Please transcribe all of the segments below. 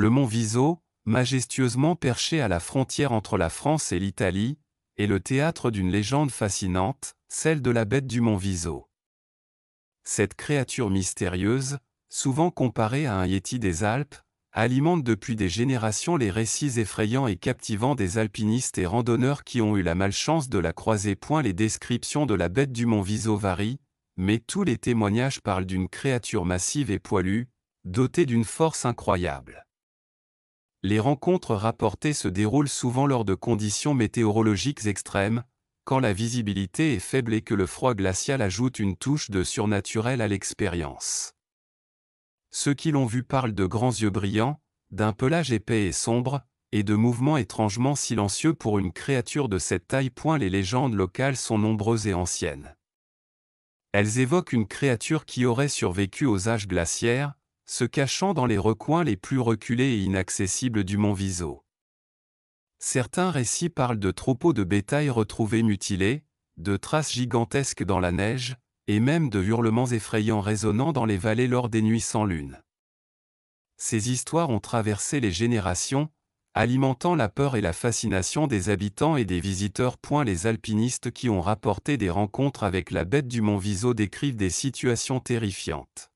Le mont Viso, majestueusement perché à la frontière entre la France et l'Italie, est le théâtre d'une légende fascinante, celle de la bête du mont Viso. Cette créature mystérieuse, souvent comparée à un yéti des Alpes, alimente depuis des générations les récits effrayants et captivants des alpinistes et randonneurs qui ont eu la malchance de la croiser. Point les descriptions de la bête du mont Viso varient, mais tous les témoignages parlent d'une créature massive et poilue, dotée d'une force incroyable. Les rencontres rapportées se déroulent souvent lors de conditions météorologiques extrêmes, quand la visibilité est faible et que le froid glacial ajoute une touche de surnaturel à l'expérience. Ceux qui l'ont vu parlent de grands yeux brillants, d'un pelage épais et sombre, et de mouvements étrangement silencieux pour une créature de cette taille. Point les légendes locales sont nombreuses et anciennes. Elles évoquent une créature qui aurait survécu aux âges glaciaires, se cachant dans les recoins les plus reculés et inaccessibles du mont Viso. Certains récits parlent de troupeaux de bétail retrouvés mutilés, de traces gigantesques dans la neige, et même de hurlements effrayants résonnant dans les vallées lors des nuits sans lune. Ces histoires ont traversé les générations, alimentant la peur et la fascination des habitants et des visiteurs. Point les alpinistes qui ont rapporté des rencontres avec la bête du mont Viso décrivent des situations terrifiantes.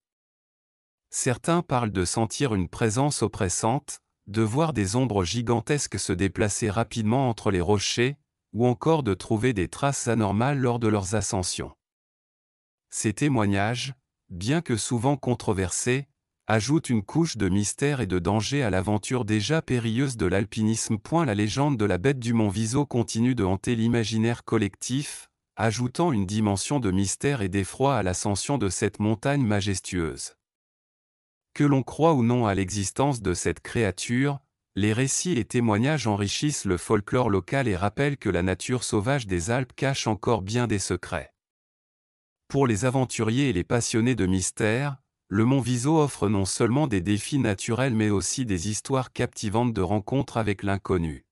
Certains parlent de sentir une présence oppressante, de voir des ombres gigantesques se déplacer rapidement entre les rochers, ou encore de trouver des traces anormales lors de leurs ascensions. Ces témoignages, bien que souvent controversés, ajoutent une couche de mystère et de danger à l'aventure déjà périlleuse de l'alpinisme. La légende de la bête du mont Viso continue de hanter l'imaginaire collectif, ajoutant une dimension de mystère et d'effroi à l'ascension de cette montagne majestueuse. Que l'on croit ou non à l'existence de cette créature, les récits et témoignages enrichissent le folklore local et rappellent que la nature sauvage des Alpes cache encore bien des secrets. Pour les aventuriers et les passionnés de mystère, le mont Viso offre non seulement des défis naturels mais aussi des histoires captivantes de rencontres avec l'inconnu.